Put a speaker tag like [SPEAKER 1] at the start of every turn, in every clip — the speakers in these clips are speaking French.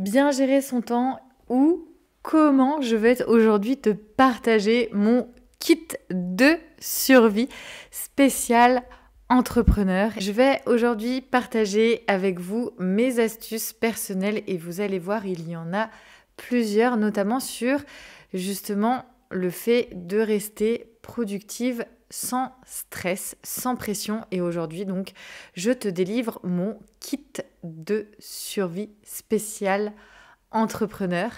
[SPEAKER 1] bien gérer son temps ou comment je vais aujourd'hui te partager mon kit de survie spécial entrepreneur. Je vais aujourd'hui partager avec vous mes astuces personnelles et vous allez voir, il y en a plusieurs, notamment sur justement le fait de rester productive sans stress, sans pression. Et aujourd'hui, donc, je te délivre mon kit de survie spécial entrepreneur.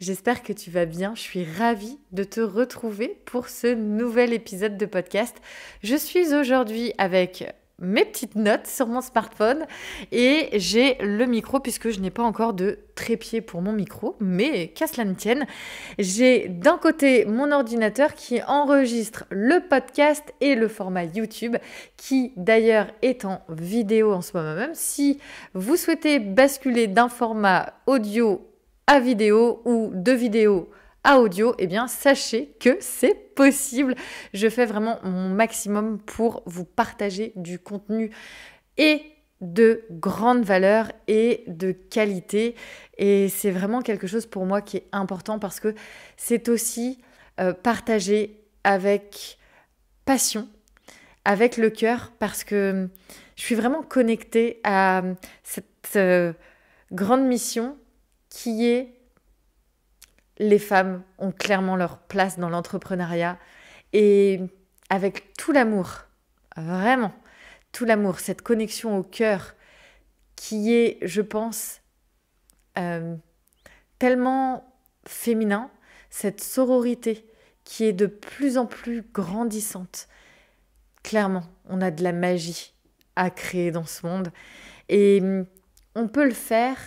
[SPEAKER 1] J'espère que tu vas bien. Je suis ravie de te retrouver pour ce nouvel épisode de podcast. Je suis aujourd'hui avec mes petites notes sur mon smartphone et j'ai le micro puisque je n'ai pas encore de trépied pour mon micro, mais qu'à cela ne tienne, j'ai d'un côté mon ordinateur qui enregistre le podcast et le format YouTube qui d'ailleurs est en vidéo en ce moment même. Si vous souhaitez basculer d'un format audio à vidéo ou de vidéo audio, et eh bien sachez que c'est possible. Je fais vraiment mon maximum pour vous partager du contenu et de grande valeur et de qualité. Et c'est vraiment quelque chose pour moi qui est important parce que c'est aussi euh, partagé avec passion, avec le cœur, parce que je suis vraiment connectée à cette euh, grande mission qui est les femmes ont clairement leur place dans l'entrepreneuriat et avec tout l'amour, vraiment, tout l'amour, cette connexion au cœur qui est, je pense, euh, tellement féminin, cette sororité qui est de plus en plus grandissante. Clairement, on a de la magie à créer dans ce monde et mm, on peut le faire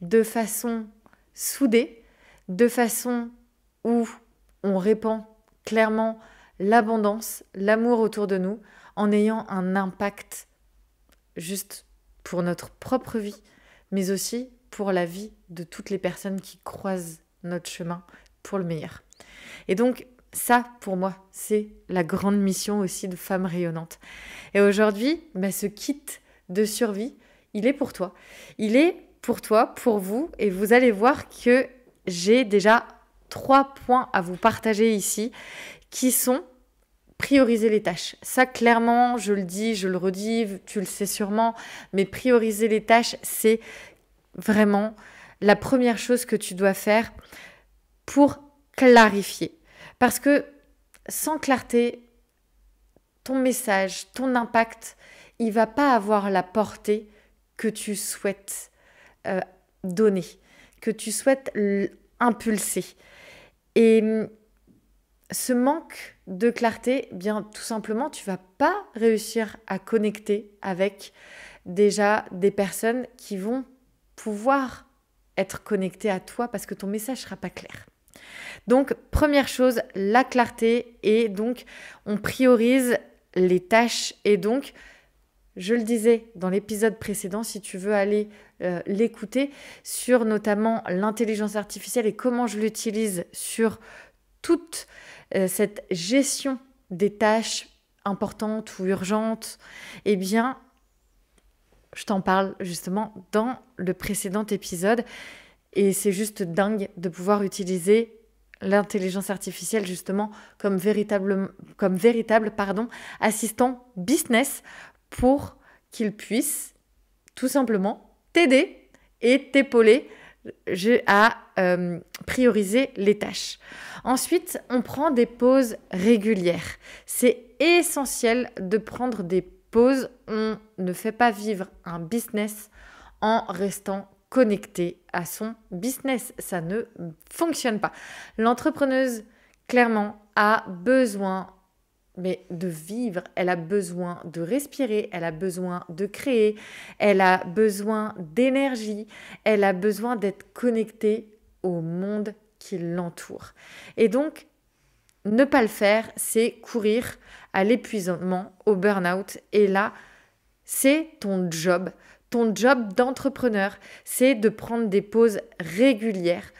[SPEAKER 1] de façon soudée, de façon où on répand clairement l'abondance, l'amour autour de nous, en ayant un impact juste pour notre propre vie, mais aussi pour la vie de toutes les personnes qui croisent notre chemin pour le meilleur. Et donc, ça, pour moi, c'est la grande mission aussi de femme rayonnante. Et aujourd'hui, bah, ce kit de survie, il est pour toi. Il est pour toi, pour vous, et vous allez voir que j'ai déjà trois points à vous partager ici qui sont prioriser les tâches. Ça, clairement, je le dis, je le redis, tu le sais sûrement, mais prioriser les tâches, c'est vraiment la première chose que tu dois faire pour clarifier. Parce que sans clarté, ton message, ton impact, il va pas avoir la portée que tu souhaites euh, donner que tu souhaites impulser. Et mm, ce manque de clarté, eh bien tout simplement, tu vas pas réussir à connecter avec déjà des personnes qui vont pouvoir être connectées à toi parce que ton message sera pas clair. Donc première chose, la clarté et donc on priorise les tâches et donc je le disais dans l'épisode précédent, si tu veux aller euh, l'écouter, sur notamment l'intelligence artificielle et comment je l'utilise sur toute euh, cette gestion des tâches importantes ou urgentes, eh bien, je t'en parle justement dans le précédent épisode. Et c'est juste dingue de pouvoir utiliser l'intelligence artificielle justement comme véritable, comme véritable pardon, assistant business pour qu'il puisse tout simplement t'aider et t'épauler à euh, prioriser les tâches. Ensuite, on prend des pauses régulières. C'est essentiel de prendre des pauses. On ne fait pas vivre un business en restant connecté à son business. Ça ne fonctionne pas. L'entrepreneuse, clairement, a besoin mais de vivre, elle a besoin de respirer, elle a besoin de créer, elle a besoin d'énergie, elle a besoin d'être connectée au monde qui l'entoure. Et donc, ne pas le faire, c'est courir à l'épuisement, au burn-out. Et là, c'est ton job, ton job d'entrepreneur, c'est de prendre des pauses régulières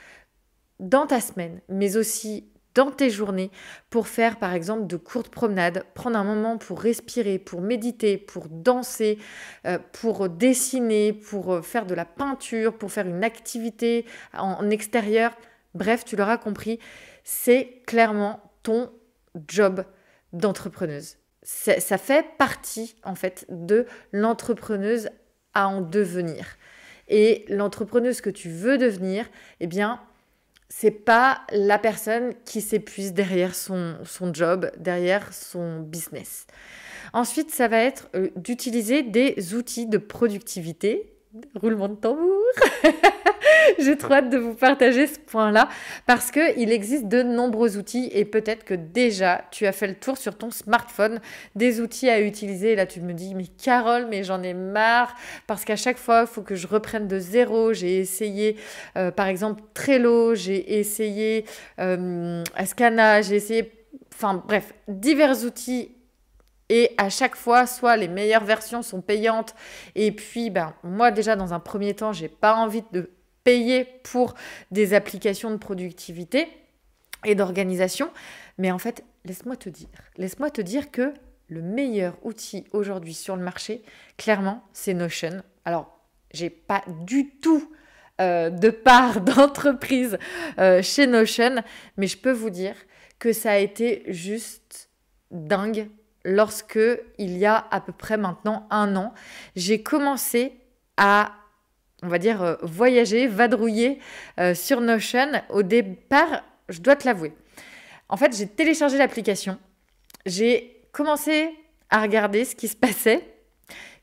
[SPEAKER 1] dans ta semaine, mais aussi dans tes journées pour faire par exemple de courtes promenades, prendre un moment pour respirer, pour méditer, pour danser, euh, pour dessiner, pour euh, faire de la peinture, pour faire une activité en extérieur. Bref, tu l'auras compris, c'est clairement ton job d'entrepreneuse. Ça fait partie en fait de l'entrepreneuse à en devenir. Et l'entrepreneuse que tu veux devenir, eh bien, c'est pas la personne qui s'épuise derrière son, son, job, derrière son business. Ensuite, ça va être euh, d'utiliser des outils de productivité, roulement de tambour, J'ai trop hâte de vous partager ce point-là parce qu'il existe de nombreux outils et peut-être que déjà tu as fait le tour sur ton smartphone des outils à utiliser. là, tu me dis, mais Carole, mais j'en ai marre parce qu'à chaque fois, il faut que je reprenne de zéro. J'ai essayé, euh, par exemple, Trello, j'ai essayé euh, Ascana, j'ai essayé, enfin bref, divers outils et à chaque fois, soit les meilleures versions sont payantes. Et puis, ben, moi déjà, dans un premier temps, j'ai pas envie de payer pour des applications de productivité et d'organisation. Mais en fait, laisse-moi te dire, laisse-moi te dire que le meilleur outil aujourd'hui sur le marché, clairement, c'est Notion. Alors, j'ai pas du tout euh, de part d'entreprise euh, chez Notion, mais je peux vous dire que ça a été juste dingue lorsque, il y a à peu près maintenant un an, j'ai commencé à on va dire, euh, voyager, vadrouiller euh, sur Notion. Au départ, je dois te l'avouer. En fait, j'ai téléchargé l'application, j'ai commencé à regarder ce qui se passait,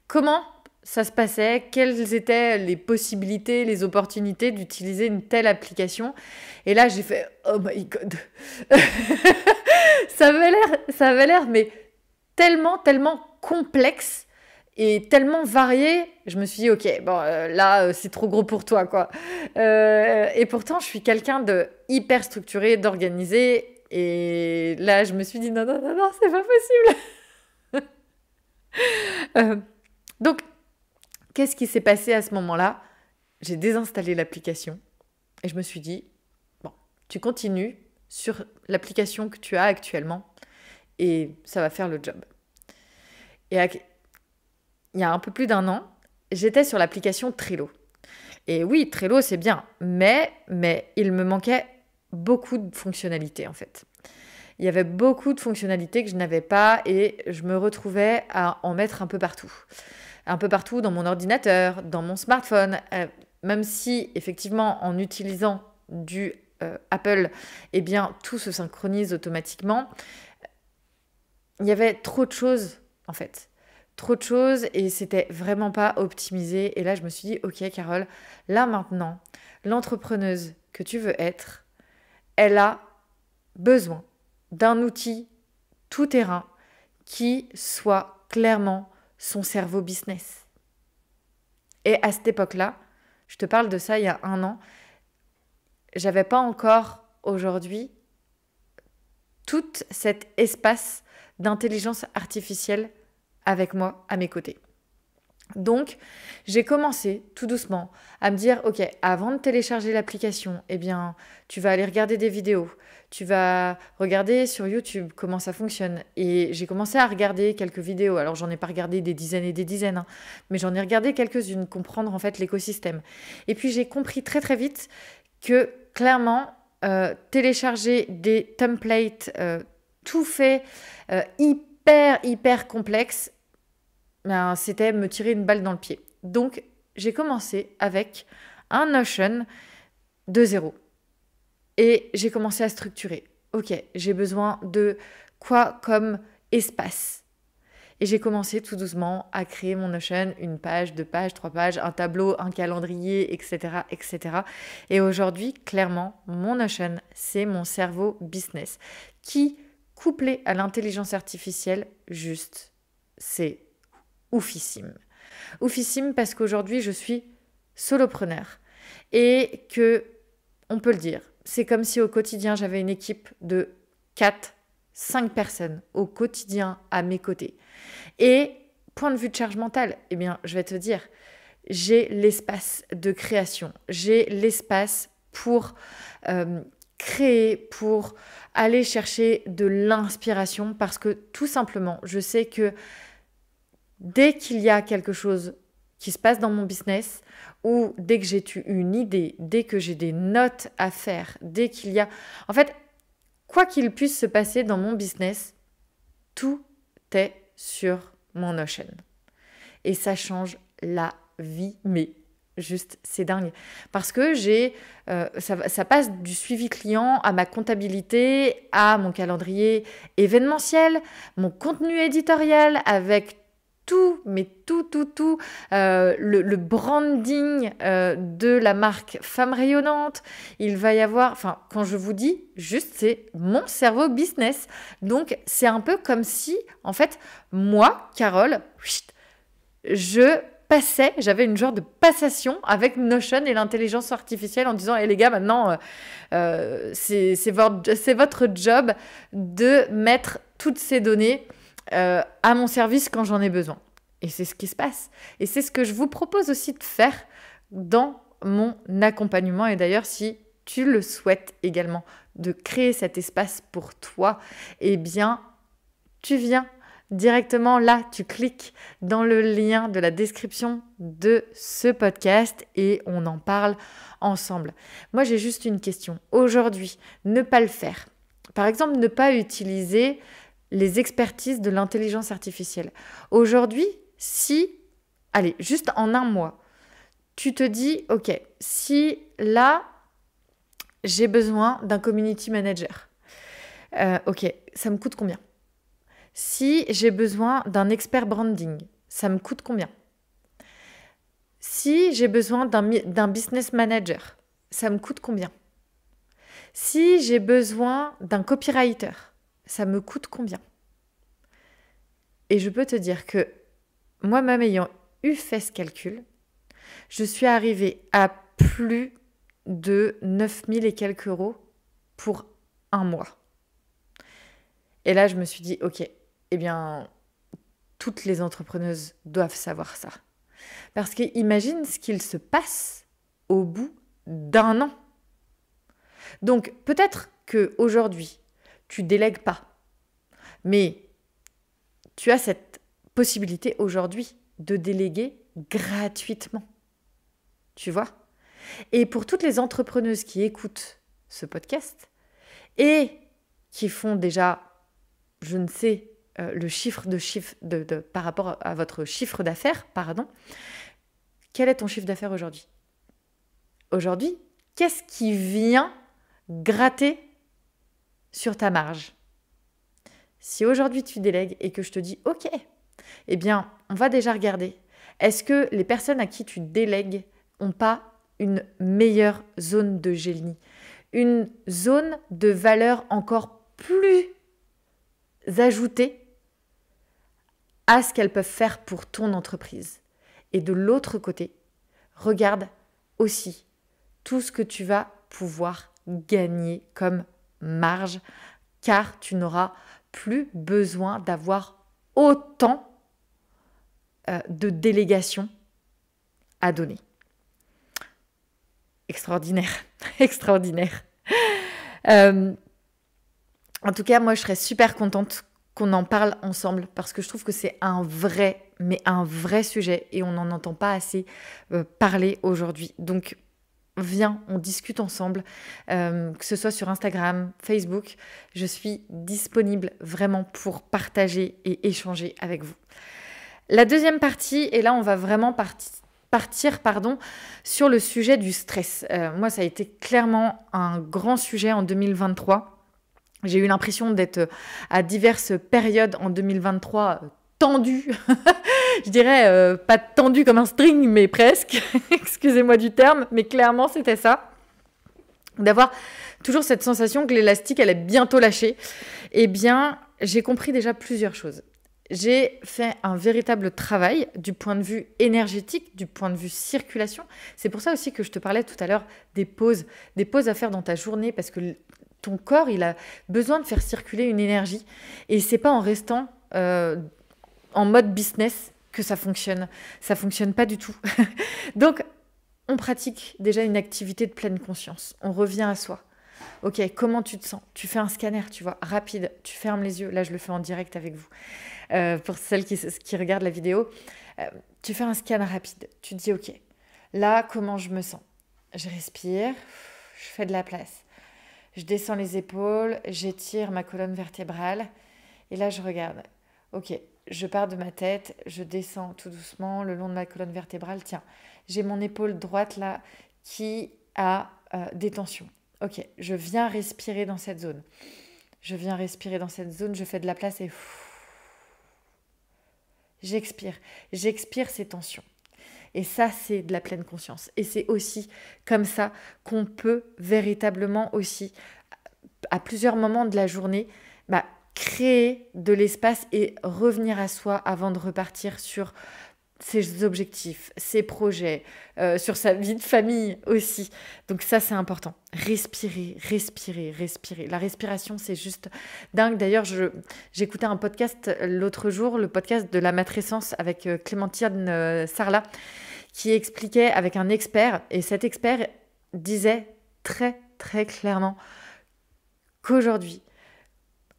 [SPEAKER 1] comment ça se passait, quelles étaient les possibilités, les opportunités d'utiliser une telle application. Et là, j'ai fait Oh my god Ça avait l'air, ça avait l'air, mais tellement, tellement complexe tellement varié, je me suis dit, ok, bon, euh, là, euh, c'est trop gros pour toi, quoi. Euh, et pourtant, je suis quelqu'un de hyper structuré, d'organisé, et là, je me suis dit, non, non, non, non, c'est pas possible. donc, qu'est-ce qui s'est passé à ce moment-là J'ai désinstallé l'application, et je me suis dit, bon, tu continues sur l'application que tu as actuellement, et ça va faire le job. Et il y a un peu plus d'un an, j'étais sur l'application Trello. Et oui, Trello, c'est bien, mais, mais il me manquait beaucoup de fonctionnalités en fait. Il y avait beaucoup de fonctionnalités que je n'avais pas et je me retrouvais à en mettre un peu partout. Un peu partout dans mon ordinateur, dans mon smartphone, euh, même si effectivement en utilisant du euh, Apple, eh bien tout se synchronise automatiquement. Il y avait trop de choses en fait trop de choses et c'était vraiment pas optimisé. Et là, je me suis dit, ok, Carole, là maintenant, l'entrepreneuse que tu veux être, elle a besoin d'un outil tout terrain qui soit clairement son cerveau business. Et à cette époque-là, je te parle de ça il y a un an, j'avais pas encore aujourd'hui tout cet espace d'intelligence artificielle avec moi, à mes côtés. Donc, j'ai commencé tout doucement à me dire, ok, avant de télécharger l'application, eh bien, tu vas aller regarder des vidéos, tu vas regarder sur YouTube comment ça fonctionne. Et j'ai commencé à regarder quelques vidéos. Alors, j'en ai pas regardé des dizaines et des dizaines, hein, mais j'en ai regardé quelques-unes, comprendre en fait l'écosystème. Et puis, j'ai compris très très vite que clairement, euh, télécharger des templates euh, tout fait, euh, hyper hyper complexe, ben, c'était me tirer une balle dans le pied. Donc j'ai commencé avec un Notion de zéro. Et j'ai commencé à structurer. Ok, j'ai besoin de quoi comme espace Et j'ai commencé tout doucement à créer mon Notion, une page, deux pages, trois pages, un tableau, un calendrier, etc. etc. Et aujourd'hui, clairement, mon Notion, c'est mon cerveau business qui, couplé à l'intelligence artificielle, juste, c'est oufissime. Oufissime parce qu'aujourd'hui, je suis solopreneur et que, on peut le dire, c'est comme si au quotidien, j'avais une équipe de 4, 5 personnes au quotidien à mes côtés. Et point de vue de charge mentale, eh bien, je vais te dire, j'ai l'espace de création, j'ai l'espace pour euh, créer, pour aller chercher de l'inspiration, parce que tout simplement, je sais que dès qu'il y a quelque chose qui se passe dans mon business, ou dès que j'ai eu une idée, dès que j'ai des notes à faire, dès qu'il y a... En fait, quoi qu'il puisse se passer dans mon business, tout est sur mon Notion. Et ça change la vie, mais juste, c'est dingue. Parce que j'ai, euh, ça, ça, passe du suivi client à ma comptabilité, à mon calendrier événementiel, mon contenu éditorial avec tout, mais tout, tout, tout, euh, le, branding euh, de la marque Femme Rayonnante. Il va y avoir, enfin, quand je vous dis, juste, c'est mon cerveau business. Donc, c'est un peu comme si, en fait, moi, Carole, je passais, j'avais une genre de passation avec Notion et l'intelligence artificielle en disant, hé eh, les gars, maintenant, euh, c'est votre, votre job de mettre toutes ces données euh, à mon service quand j'en ai besoin. Et c'est ce qui se passe. Et c'est ce que je vous propose aussi de faire dans mon accompagnement. Et d'ailleurs, si tu le souhaites également, de créer cet espace pour toi, eh bien, tu viens directement là, tu cliques dans le lien de la description de ce podcast et on en parle ensemble. Moi, j'ai juste une question. Aujourd'hui, ne pas le faire. Par exemple, ne pas utiliser les expertises de l'intelligence artificielle. Aujourd'hui, si, allez, juste en un mois, tu te dis, ok, si là, j'ai besoin d'un community manager, euh, ok, ça me coûte combien Si j'ai besoin d'un expert branding, ça me coûte combien Si j'ai besoin d'un business manager, ça me coûte combien Si j'ai besoin d'un copywriter, ça me coûte combien Et je peux te dire que moi-même ayant eu fait ce calcul, je suis arrivée à plus de 9000 et quelques euros pour un mois. Et là, je me suis dit, ok, eh bien, toutes les entrepreneuses doivent savoir ça. Parce que ce qu'il se passe au bout d'un an. Donc peut-être que aujourd'hui tu délègues pas. Mais tu as cette possibilité aujourd'hui de déléguer gratuitement. Tu vois Et pour toutes les entrepreneuses qui écoutent ce podcast et qui font déjà, je ne sais, euh, le chiffre de chiffre de, de, par rapport à votre chiffre d'affaires, pardon, quel est ton chiffre d'affaires aujourd'hui Aujourd'hui, qu'est-ce qui vient gratter sur ta marge. Si aujourd'hui tu délègues et que je te dis OK, eh bien, on va déjà regarder. Est-ce que les personnes à qui tu délègues n'ont pas une meilleure zone de génie, une zone de valeur encore plus ajoutée à ce qu'elles peuvent faire pour ton entreprise. Et de l'autre côté, regarde aussi tout ce que tu vas pouvoir gagner comme marge car tu n'auras plus besoin d'avoir autant euh, de délégations à donner. Extraordinaire, extraordinaire. Euh, en tout cas, moi, je serais super contente qu'on en parle ensemble parce que je trouve que c'est un vrai, mais un vrai sujet et on n'en entend pas assez euh, parler aujourd'hui. Donc, viens, on discute ensemble, euh, que ce soit sur Instagram, Facebook. Je suis disponible vraiment pour partager et échanger avec vous. La deuxième partie, et là on va vraiment partir pardon, sur le sujet du stress. Euh, moi, ça a été clairement un grand sujet en 2023. J'ai eu l'impression d'être à diverses périodes en 2023 tendu, je dirais euh, pas tendu comme un string, mais presque, excusez-moi du terme, mais clairement c'était ça, d'avoir toujours cette sensation que l'élastique allait bientôt lâcher, eh bien j'ai compris déjà plusieurs choses. J'ai fait un véritable travail du point de vue énergétique, du point de vue circulation. C'est pour ça aussi que je te parlais tout à l'heure des pauses, des pauses à faire dans ta journée, parce que ton corps, il a besoin de faire circuler une énergie. Et c'est pas en restant euh, en mode business que ça fonctionne. Ça fonctionne pas du tout. Donc, on pratique déjà une activité de pleine conscience. On revient à soi. Ok, comment tu te sens Tu fais un scanner, tu vois, rapide. Tu fermes les yeux. Là, je le fais en direct avec vous. Euh, pour celles qui, qui, regardent la vidéo, euh, tu fais un scan rapide. Tu te dis, ok, là, comment je me sens Je respire, je fais de la place. Je descends les épaules, j'étire ma colonne vertébrale. Et là, je regarde. Ok, je pars de ma tête, je descends tout doucement le long de ma colonne vertébrale. Tiens, j'ai mon épaule droite là qui a euh, des tensions. Ok, je viens respirer dans cette zone. Je viens respirer dans cette zone, je fais de la place et j'expire. J'expire ces tensions. Et ça, c'est de la pleine conscience. Et c'est aussi comme ça qu'on peut véritablement aussi, à plusieurs moments de la journée, bah, créer de l'espace et revenir à soi avant de repartir sur ses objectifs, ses projets, euh, sur sa vie de famille aussi. Donc ça, c'est important. Respirer, respirer, respirer. La respiration, c'est juste dingue. D'ailleurs, j'écoutais un podcast l'autre jour, le podcast de la matrescence avec euh, Clémentine euh, Sarla, qui expliquait avec un expert, et cet expert disait très très clairement qu'aujourd'hui,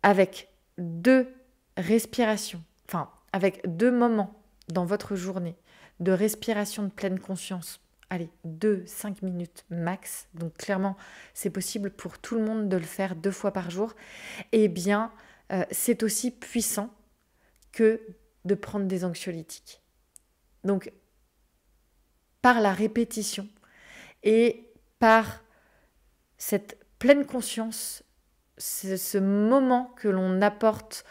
[SPEAKER 1] avec deux respirations, enfin avec deux moments dans votre journée de respiration de pleine conscience. Allez, deux, cinq minutes max. Donc clairement, c'est possible pour tout le monde de le faire deux fois par jour. Eh bien, euh, c'est aussi puissant que de prendre des anxiolytiques. Donc, par la répétition et par cette pleine conscience ce moment que l'on apporte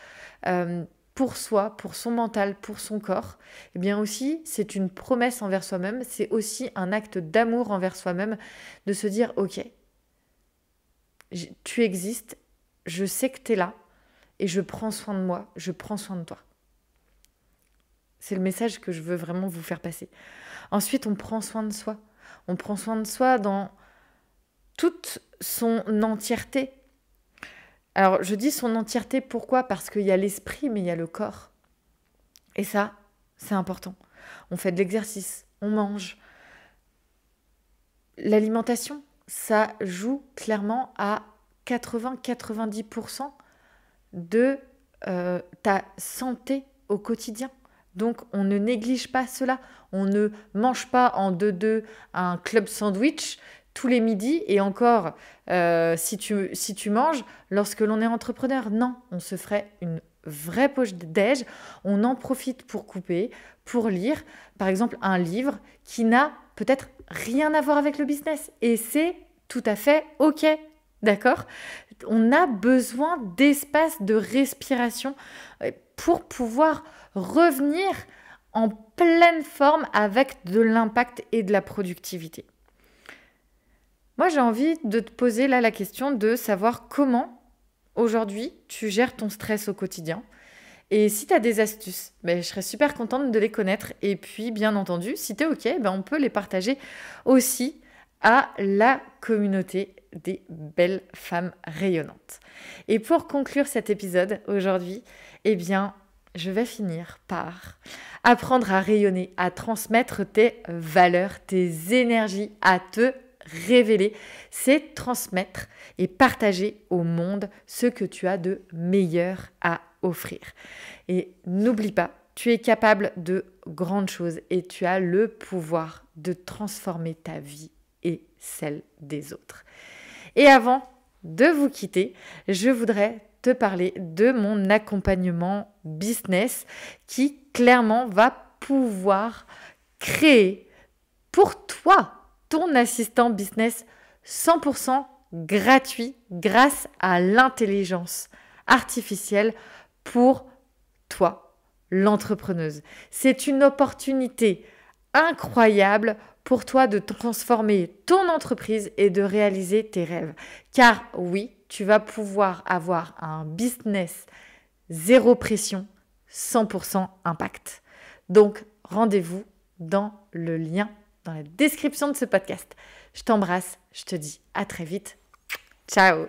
[SPEAKER 1] euh, pour soi, pour son mental, pour son corps, eh bien aussi, c'est une promesse envers soi-même, c'est aussi un acte d'amour envers soi-même, de se dire, ok, tu existes, je sais que tu es là, et je prends soin de moi, je prends soin de toi. C'est le message que je veux vraiment vous faire passer. Ensuite, on prend soin de soi. On prend soin de soi dans toute son entièreté, alors je dis son entièreté, pourquoi Parce qu'il y a l'esprit, mais il y a le corps. Et ça, c'est important. On fait de l'exercice, on mange. L'alimentation, ça joue clairement à 80-90% de euh, ta santé au quotidien. Donc on ne néglige pas cela. On ne mange pas en deux-deux un club sandwich tous les midis et encore euh, si, tu, si tu manges lorsque l'on est entrepreneur. Non, on se ferait une vraie poche de déj. On en profite pour couper, pour lire, par exemple, un livre qui n'a peut-être rien à voir avec le business. Et c'est tout à fait OK. D'accord On a besoin d'espace de respiration pour pouvoir revenir en pleine forme avec de l'impact et de la productivité. Moi, j'ai envie de te poser là la question de savoir comment aujourd'hui tu gères ton stress au quotidien. Et si tu as des astuces, ben, je serais super contente de les connaître. Et puis, bien entendu, si tu es OK, ben, on peut les partager aussi à la communauté des belles femmes rayonnantes. Et pour conclure cet épisode aujourd'hui, eh bien, je vais finir par apprendre à rayonner, à transmettre tes valeurs, tes énergies, à te révéler, c'est transmettre et partager au monde ce que tu as de meilleur à offrir. Et n'oublie pas, tu es capable de grandes choses et tu as le pouvoir de transformer ta vie et celle des autres. Et avant de vous quitter, je voudrais te parler de mon accompagnement business qui clairement va pouvoir créer pour toi ton assistant business 100% gratuit grâce à l'intelligence artificielle pour toi, l'entrepreneuse. C'est une opportunité incroyable pour toi de transformer ton entreprise et de réaliser tes rêves. Car oui, tu vas pouvoir avoir un business zéro pression, 100% impact. Donc rendez-vous dans le lien dans la description de ce podcast. Je t'embrasse, je te dis à très vite. Ciao